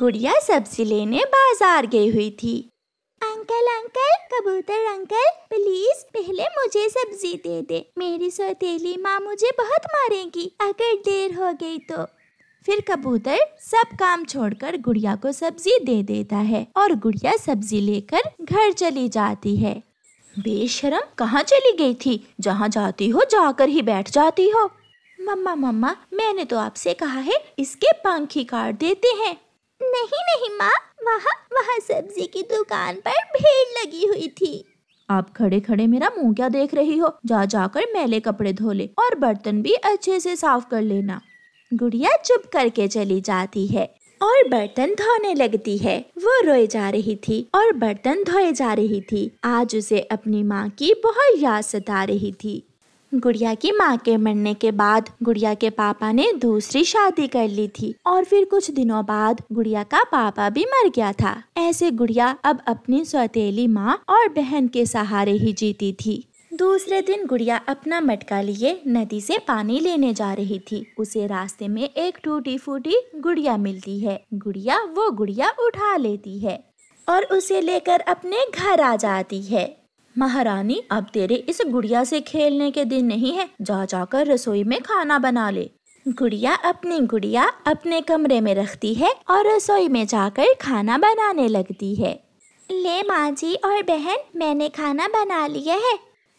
गुड़िया सब्जी लेने बाजार गई हुई थी अंकल अंकल कबूतर अंकल प्लीज पहले मुझे सब्जी दे दे मेरी सौतेली माँ मुझे बहुत मारेगी अगर देर हो गई तो फिर कबूतर सब काम छोड़कर गुड़िया को सब्जी दे देता है और गुड़िया सब्जी लेकर घर चली जाती है बेशरम कहाँ चली गई थी जहाँ जाती हो जाकर ही बैठ जाती हो मम्मा मम्मा मैंने तो आपसे कहा है इसके पंख ही काट देते हैं नहीं नहीं माँ वहाँ वहाँ सब्जी की दुकान पर भीड़ लगी हुई थी आप खड़े खड़े मेरा मुंह क्या देख रही हो जा जाकर मैले कपड़े धो ले और बर्तन भी अच्छे से साफ कर लेना गुड़िया चुप करके चली जाती है और बर्तन धोने लगती है वो रोए जा रही थी और बर्तन धोए जा रही थी आज उसे अपनी माँ की बहुत याद सता रही थी गुड़िया की माँ के मरने के बाद गुड़िया के पापा ने दूसरी शादी कर ली थी और फिर कुछ दिनों बाद गुड़िया का पापा भी मर गया था ऐसे गुड़िया अब अपनी सौतेली माँ और बहन के सहारे ही जीती थी दूसरे दिन गुड़िया अपना मटका लिए नदी से पानी लेने जा रही थी उसे रास्ते में एक टूटी फूटी गुड़िया मिलती है गुड़िया वो गुड़िया उठा लेती है और उसे लेकर अपने घर आ जाती है महारानी अब तेरे इस गुड़िया से खेलने के दिन नहीं है जा जाकर रसोई में खाना बना ले गुड़िया अपनी गुड़िया अपने कमरे में रखती है और रसोई में जाकर खाना बनाने लगती है ले माँ जी और बहन मैंने खाना बना लिया है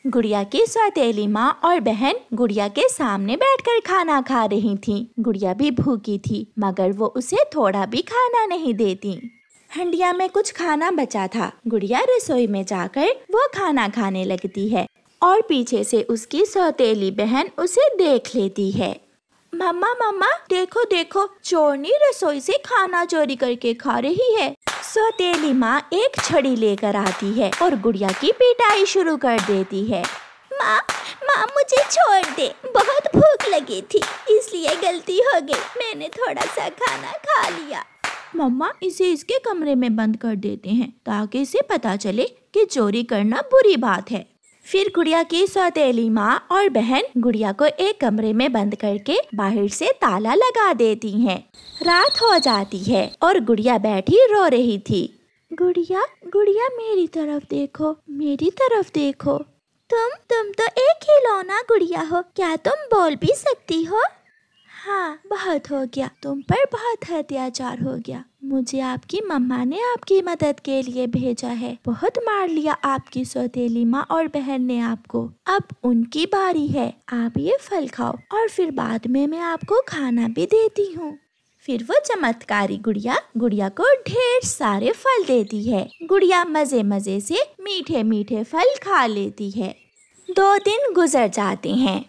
गुड़िया की सौतेली माँ और बहन गुड़िया के सामने बैठकर खाना खा रही थीं। गुड़िया भी भूखी थी मगर वो उसे थोड़ा भी खाना नहीं देती हंडिया में कुछ खाना बचा था गुड़िया रसोई में जाकर वो खाना खाने लगती है और पीछे से उसकी सौतेली बहन उसे देख लेती है मम्मा मम्मा देखो देखो चोरनी रसोई से खाना चोरी करके खा रही है सौतेली माँ एक छड़ी लेकर आती है और गुड़िया की पिटाई शुरू कर देती है माँ माँ मुझे छोड़ दे बहुत भूख लगी थी इसलिए गलती हो गई मैंने थोड़ा सा खाना खा लिया मम्मा इसे इसके कमरे में बंद कर देते हैं ताकि इसे पता चले कि चोरी करना बुरी बात है फिर गुड़िया की सौतेली माँ और बहन गुड़िया को एक कमरे में बंद करके बाहर से ताला लगा देती हैं। रात हो जाती है और गुड़िया बैठी रो रही थी गुड़िया गुड़िया मेरी तरफ देखो मेरी तरफ देखो तुम तुम तो एक खिलौना गुड़िया हो क्या तुम बोल भी सकती हो हाँ बहुत हो गया तुम पर बहुत अत्याचार हो गया मुझे आपकी मम्मा ने आपकी मदद के लिए भेजा है बहुत मार लिया आपकी सौतेली माँ और बहन ने आपको अब उनकी बारी है आप ये फल खाओ और फिर बाद में मैं आपको खाना भी देती हूँ फिर वो चमत्कारी गुड़िया गुड़िया को ढेर सारे फल देती है गुड़िया मजे मजे से मीठे मीठे फल खा लेती है दो दिन गुजर जाते हैं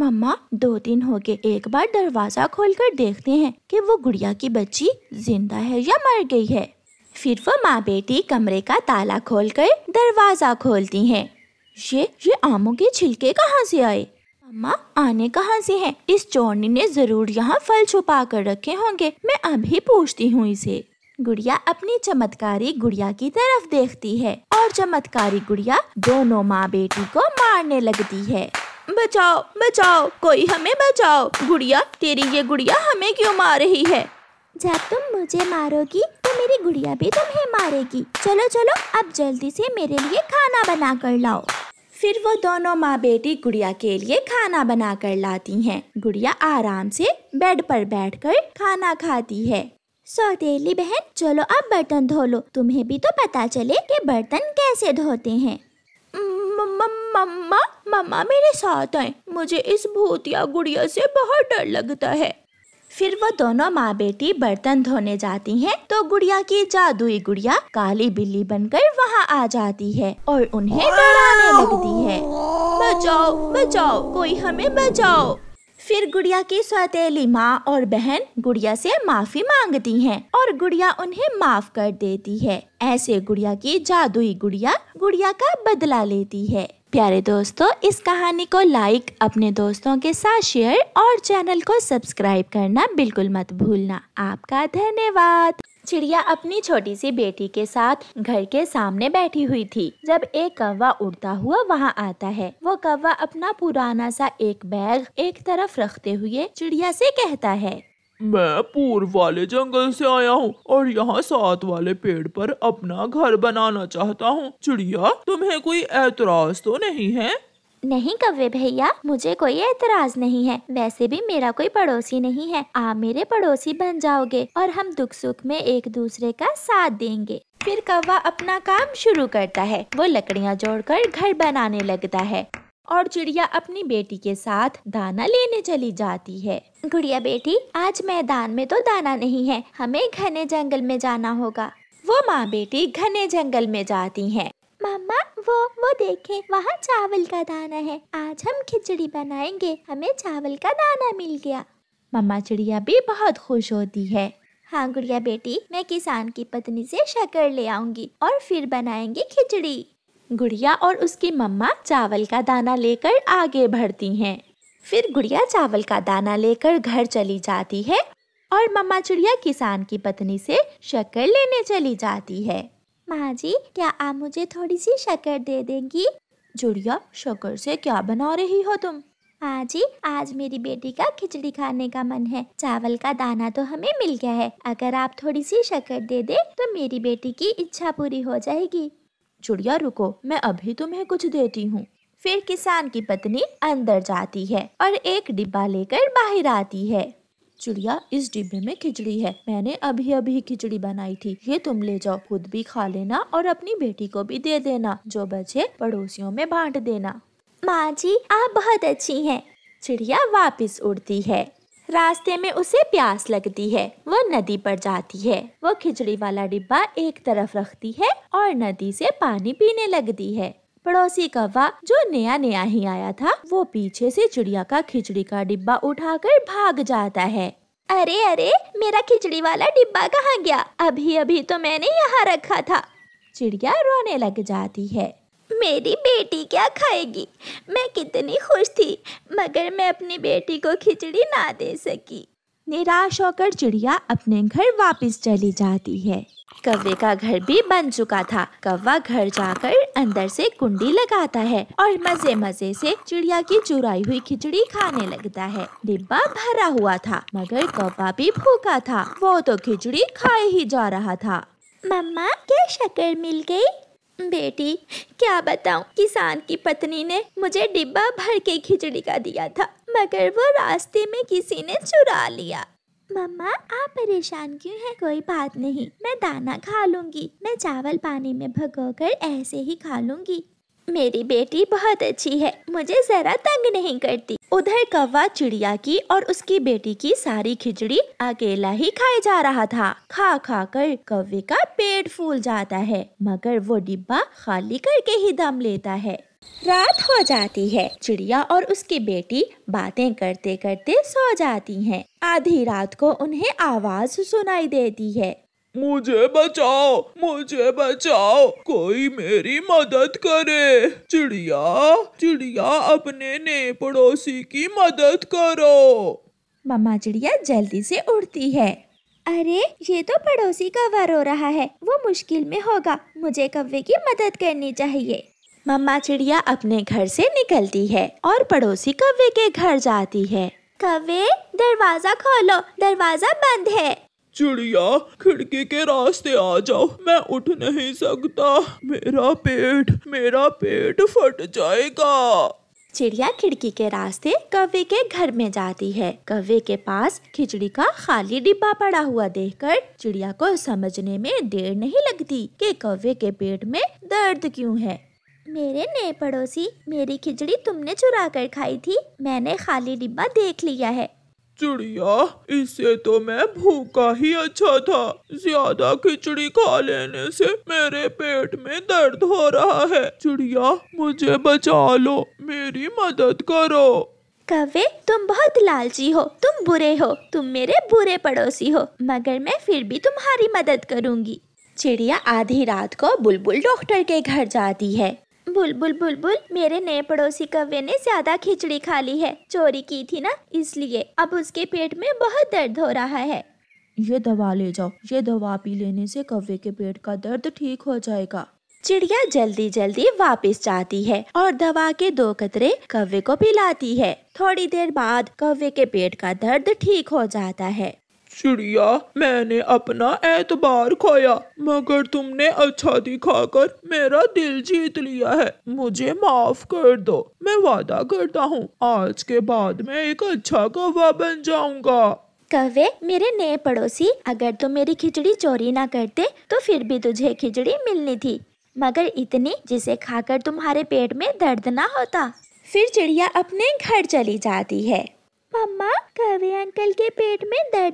मम्मा दो दिन हो गए एक बार दरवाजा खोलकर देखते हैं कि वो गुड़िया की बच्ची जिंदा है या मर गई है फिर वो माँ बेटी कमरे का ताला खोलकर दरवाजा खोलती हैं। ये ये आमों के छिलके कहाँ से आए अम्मा आने कहाँ से हैं? इस चोरनी ने जरूर यहाँ फल छुपा कर रखे होंगे मैं अभी पूछती हूँ इसे गुड़िया अपनी चमत्कारी गुड़िया की तरफ देखती है और चमत्कारी गुड़िया दोनों माँ बेटी को मारने लगती है बचाओ बचाओ कोई हमें बचाओ गुड़िया तेरी ये गुड़िया हमें क्यों मार रही है जब तुम मुझे मारोगी तो मेरी गुड़िया भी तुम्हें मारेगी चलो चलो अब जल्दी से मेरे लिए खाना बना कर लाओ फिर वो दोनों माँ बेटी गुड़िया के लिए खाना बना कर लाती हैं। गुड़िया आराम से बेड पर बैठकर खाना खाती है सौतेली बहन चलो अब बर्तन धो लो तुम्हें भी तो पता चले कि बर्तन कैसे धोते हैं मम्मा मम्मा मेरे साथ आए मुझे इस भूतिया गुड़िया से बहुत डर लगता है फिर वो दोनों माँ बेटी बर्तन धोने जाती हैं तो गुड़िया की जादुई गुड़िया काली बिल्ली बनकर वहाँ आ जाती है और उन्हें डराने लगती है बचाओ बचाओ कोई हमें बचाओ फिर गुड़िया की सौतेली माँ और बहन गुड़िया से माफी मांगती हैं और गुड़िया उन्हें माफ कर देती है ऐसे गुड़िया की जादुई गुड़िया गुड़िया का बदला लेती है प्यारे दोस्तों इस कहानी को लाइक अपने दोस्तों के साथ शेयर और चैनल को सब्सक्राइब करना बिल्कुल मत भूलना आपका धन्यवाद चिड़िया अपनी छोटी सी बेटी के साथ घर के सामने बैठी हुई थी जब एक कौवा उड़ता हुआ वहाँ आता है वो कौवा अपना पुराना सा एक बैग एक तरफ रखते हुए चिड़िया से कहता है मैं पूर्व वाले जंगल से आया हूँ और यहाँ साथ वाले पेड़ पर अपना घर बनाना चाहता हूँ चिड़िया तुम्हें कोई ऐतराज तो नहीं है नहीं कव्वे भैया मुझे कोई एतराज नहीं है वैसे भी मेरा कोई पड़ोसी नहीं है आप मेरे पड़ोसी बन जाओगे और हम दुख सुख में एक दूसरे का साथ देंगे फिर कौवा अपना काम शुरू करता है वो लकड़ियाँ जोड़कर घर बनाने लगता है और चिड़िया अपनी बेटी के साथ दाना लेने चली जाती है गुड़िया बेटी आज मैदान में तो दाना नहीं है हमें घने जंगल में जाना होगा वो माँ बेटी घने जंगल में जाती हैं। मामा वो वो देखे वहाँ चावल का दाना है आज हम खिचड़ी बनाएंगे हमें चावल का दाना मिल गया मामा चिड़िया भी बहुत खुश होती है हाँ गुड़िया बेटी मैं किसान की पत्नी से शक्कर ले आऊंगी और फिर बनाएंगे खिचड़ी गुड़िया और उसकी मम्मा चावल का दाना लेकर आगे बढ़ती हैं फिर गुड़िया चावल का दाना लेकर घर चली जाती है और मम्मा चिड़िया किसान की पत्नी से शक्कर लेने चली जाती है माँ जी क्या आप मुझे थोड़ी सी शक्कर दे देंगी जुड़िया शक्कर से क्या बना रही हो तुम हाँ जी आज मेरी बेटी का खिचड़ी खाने का मन है चावल का दाना तो हमें मिल गया है अगर आप थोड़ी सी शक्कर दे दे तो मेरी बेटी की इच्छा पूरी हो जाएगी जुड़िया रुको मैं अभी तुम्हें कुछ देती हूँ फिर किसान की पत्नी अंदर जाती है और एक डिब्बा लेकर बाहर आती है चिड़िया इस डिब्बे में खिचड़ी है मैंने अभी अभी खिचड़ी बनाई थी ये तुम ले जाओ खुद भी खा लेना और अपनी बेटी को भी दे देना जो बचे पड़ोसियों में बांट देना माँ जी आप बहुत अच्छी हैं चिड़िया वापस उड़ती है रास्ते में उसे प्यास लगती है वो नदी पर जाती है वो खिचड़ी वाला डिब्बा एक तरफ रखती है और नदी से पानी पीने लगती है पड़ोसी कौवा जो नया नया ही आया था वो पीछे से चिड़िया का खिचड़ी का डिब्बा उठाकर भाग जाता है अरे अरे मेरा खिचड़ी वाला डिब्बा कहाँ गया अभी अभी तो मैंने यहाँ रखा था चिड़िया रोने लग जाती है मेरी बेटी क्या खाएगी मैं कितनी खुश थी मगर मैं अपनी बेटी को खिचड़ी ना दे सकी निराश होकर चिड़िया अपने घर वापस चली जाती है कव्वे का घर भी बन चुका था कव्वा घर जाकर अंदर से कुंडी लगाता है और मजे मजे से चिड़िया की चुराई हुई खिचड़ी खाने लगता है डिब्बा भरा हुआ था मगर कव्वा भी भूखा था वो तो खिचड़ी खाए ही जा रहा था मम्मा क्या शक्कर मिल गई बेटी क्या बताऊं किसान की पत्नी ने मुझे डिब्बा भर के खिचड़ी का दिया था मगर वो रास्ते में किसी ने चुरा लिया मम्मा आप परेशान क्यों हैं कोई बात नहीं मैं दाना खा लूँगी मैं चावल पानी में भगो कर ऐसे ही खा लूँगी मेरी बेटी बहुत अच्छी है मुझे ज़रा तंग नहीं करती उधर कौवा चिड़िया की और उसकी बेटी की सारी खिचड़ी अकेला ही खाए जा रहा था खा खा कर कौवे का पेट फूल जाता है मगर वो डिब्बा खाली करके ही दम लेता है रात हो जाती है चिड़िया और उसकी बेटी बातें करते करते सो जाती हैं। आधी रात को उन्हें आवाज सुनाई देती है मुझे बचाओ मुझे बचाओ कोई मेरी मदद करे चिड़िया चिड़िया अपने नए पड़ोसी की मदद करो मम्मा चिड़िया जल्दी से उड़ती है अरे ये तो पड़ोसी वर हो रहा है वो मुश्किल में होगा मुझे कव्वे की मदद करनी चाहिए मम्मा चिड़िया अपने घर से निकलती है और पड़ोसी कव्वे के घर जाती है कव्वे दरवाजा खोलो दरवाजा बंद है चिड़िया खिड़की के रास्ते आ जाओ मैं उठ नहीं सकता मेरा पेट मेरा पेट फट जाएगा चिड़िया खिड़की के रास्ते कव्वे के घर में जाती है कव्वे के पास खिचड़ी का खाली डिब्बा पड़ा हुआ देखकर चिड़िया को समझने में देर नहीं लगती कि कव्वे के पेट में दर्द क्यों है मेरे नए पड़ोसी मेरी खिचड़ी तुमने चुरा कर खाई थी मैंने खाली डिब्बा देख लिया है चिड़िया इससे तो मैं भूखा ही अच्छा था ज्यादा खिचड़ी खा लेने से मेरे पेट में दर्द हो रहा है चिड़िया मुझे बचा लो मेरी मदद करो कवे तुम बहुत लालची हो तुम बुरे हो तुम मेरे बुरे पड़ोसी हो मगर मैं फिर भी तुम्हारी मदद करूंगी चिड़िया आधी रात को बुलबुल डॉक्टर के घर जाती है बुलबुल बुलबुल मेरे नए पड़ोसी कव्वे ने ज्यादा खिचड़ी खा ली है चोरी की थी ना इसलिए अब उसके पेट में बहुत दर्द हो रहा है ये दवा ले जाओ ये दवा पी लेने से कव्वे के पेट का दर्द ठीक हो जाएगा चिड़िया जल्दी जल्दी वापस जाती है और दवा के दो कतरे कव्वे को पिलाती है थोड़ी देर बाद कव्वे के पेट का दर्द ठीक हो जाता है चिड़िया मैंने अपना एतबार खोया मगर तुमने अच्छा दिखाकर मेरा दिल जीत लिया है मुझे माफ कर दो मैं वादा करता हूँ आज के बाद मैं एक अच्छा कौवा बन जाऊंगा कवे मेरे नए पड़ोसी अगर तुम तो मेरी खिचड़ी चोरी ना करते तो फिर भी तुझे खिचड़ी मिलनी थी मगर इतनी जिसे खाकर तुम्हारे पेट में दर्द ना होता फिर चिड़िया अपने घर चली जाती है मम्मा कवे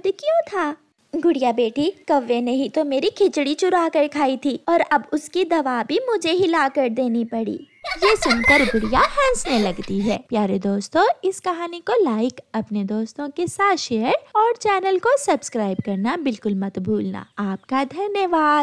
शब्द क्यों था गुड़िया बेटी कव्वे ने ही तो मेरी खिचड़ी चुरा कर खाई थी और अब उसकी दवा भी मुझे ही ला कर देनी पड़ी ये सुनकर गुड़िया हंसने लगती है प्यारे दोस्तों इस कहानी को लाइक अपने दोस्तों के साथ शेयर और चैनल को सब्सक्राइब करना बिल्कुल मत भूलना आपका धन्यवाद